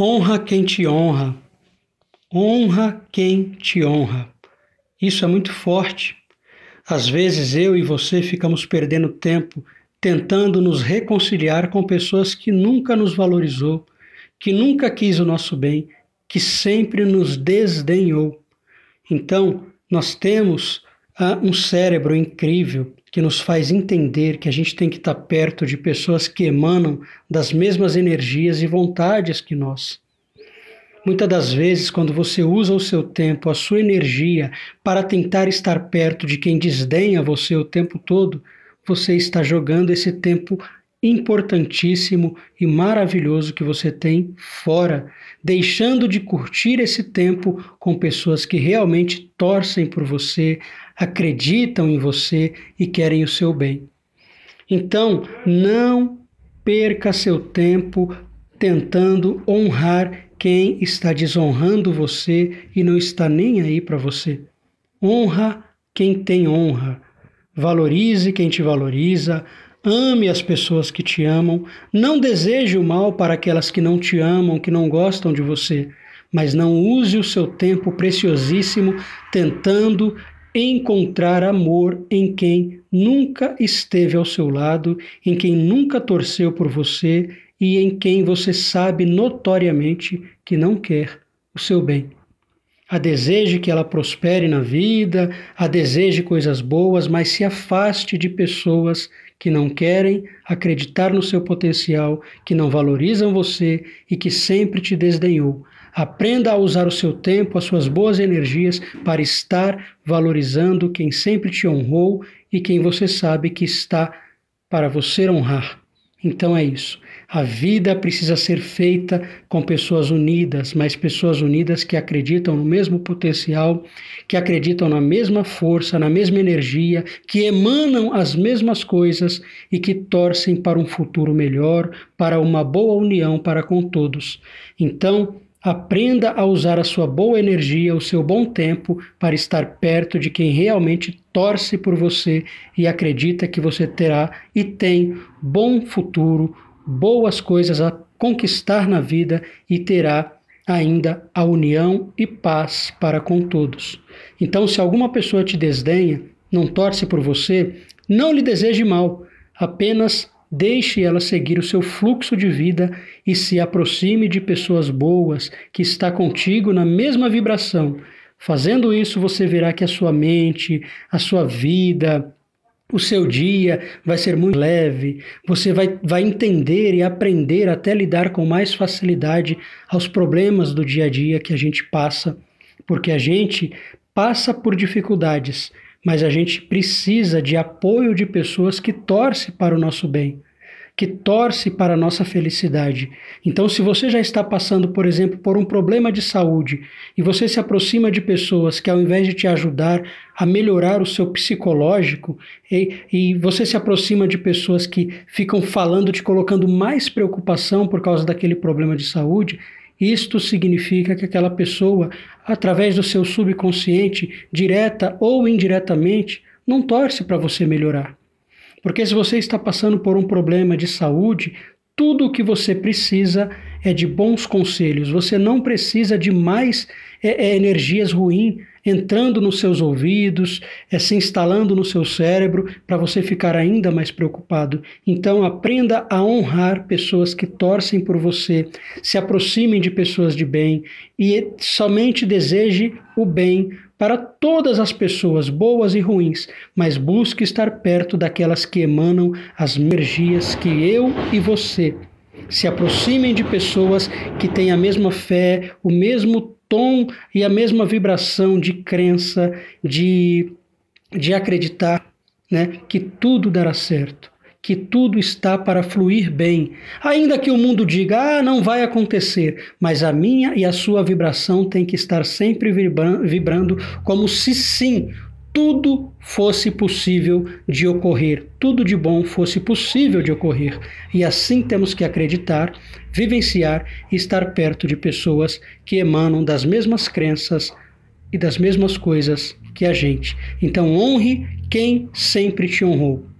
Honra quem te honra. Honra quem te honra. Isso é muito forte. Às vezes eu e você ficamos perdendo tempo tentando nos reconciliar com pessoas que nunca nos valorizou, que nunca quis o nosso bem, que sempre nos desdenhou. Então, nós temos ah, um cérebro incrível que nos faz entender que a gente tem que estar tá perto de pessoas que emanam das mesmas energias e vontades que nós. Muitas das vezes, quando você usa o seu tempo, a sua energia, para tentar estar perto de quem desdenha você o tempo todo, você está jogando esse tempo importantíssimo e maravilhoso que você tem fora, deixando de curtir esse tempo com pessoas que realmente torcem por você, acreditam em você e querem o seu bem. Então, não perca seu tempo tentando honrar quem está desonrando você e não está nem aí para você. Honra quem tem honra. Valorize quem te valoriza, Ame as pessoas que te amam. Não deseje o mal para aquelas que não te amam, que não gostam de você. Mas não use o seu tempo preciosíssimo tentando encontrar amor em quem nunca esteve ao seu lado, em quem nunca torceu por você e em quem você sabe notoriamente que não quer o seu bem. A deseje que ela prospere na vida, a deseje coisas boas, mas se afaste de pessoas que não querem acreditar no seu potencial, que não valorizam você e que sempre te desdenhou. Aprenda a usar o seu tempo, as suas boas energias para estar valorizando quem sempre te honrou e quem você sabe que está para você honrar. Então é isso. A vida precisa ser feita com pessoas unidas, mas pessoas unidas que acreditam no mesmo potencial, que acreditam na mesma força, na mesma energia, que emanam as mesmas coisas e que torcem para um futuro melhor, para uma boa união para com todos. Então, Aprenda a usar a sua boa energia, o seu bom tempo para estar perto de quem realmente torce por você e acredita que você terá e tem bom futuro, boas coisas a conquistar na vida e terá ainda a união e paz para com todos. Então, se alguma pessoa te desdenha, não torce por você, não lhe deseje mal, apenas Deixe ela seguir o seu fluxo de vida e se aproxime de pessoas boas que está contigo na mesma vibração. Fazendo isso, você verá que a sua mente, a sua vida, o seu dia vai ser muito leve, você vai, vai entender e aprender até lidar com mais facilidade aos problemas do dia a dia que a gente passa, porque a gente passa por dificuldades, mas a gente precisa de apoio de pessoas que torcem para o nosso bem, que torcem para a nossa felicidade. Então, se você já está passando, por exemplo, por um problema de saúde e você se aproxima de pessoas que, ao invés de te ajudar a melhorar o seu psicológico, e, e você se aproxima de pessoas que ficam falando, te colocando mais preocupação por causa daquele problema de saúde, isto significa que aquela pessoa, através do seu subconsciente, direta ou indiretamente, não torce para você melhorar. Porque se você está passando por um problema de saúde, tudo o que você precisa é de bons conselhos. Você não precisa de mais é, é, energias ruins, entrando nos seus ouvidos, é, se instalando no seu cérebro para você ficar ainda mais preocupado. Então aprenda a honrar pessoas que torcem por você, se aproximem de pessoas de bem e somente deseje o bem para todas as pessoas, boas e ruins, mas busque estar perto daquelas que emanam as energias que eu e você. Se aproximem de pessoas que têm a mesma fé, o mesmo tom e a mesma vibração de crença, de, de acreditar né, que tudo dará certo, que tudo está para fluir bem. Ainda que o mundo diga, ah, não vai acontecer, mas a minha e a sua vibração tem que estar sempre vibrando como se sim tudo fosse possível de ocorrer, tudo de bom fosse possível de ocorrer. E assim temos que acreditar, vivenciar e estar perto de pessoas que emanam das mesmas crenças e das mesmas coisas que a gente. Então honre quem sempre te honrou.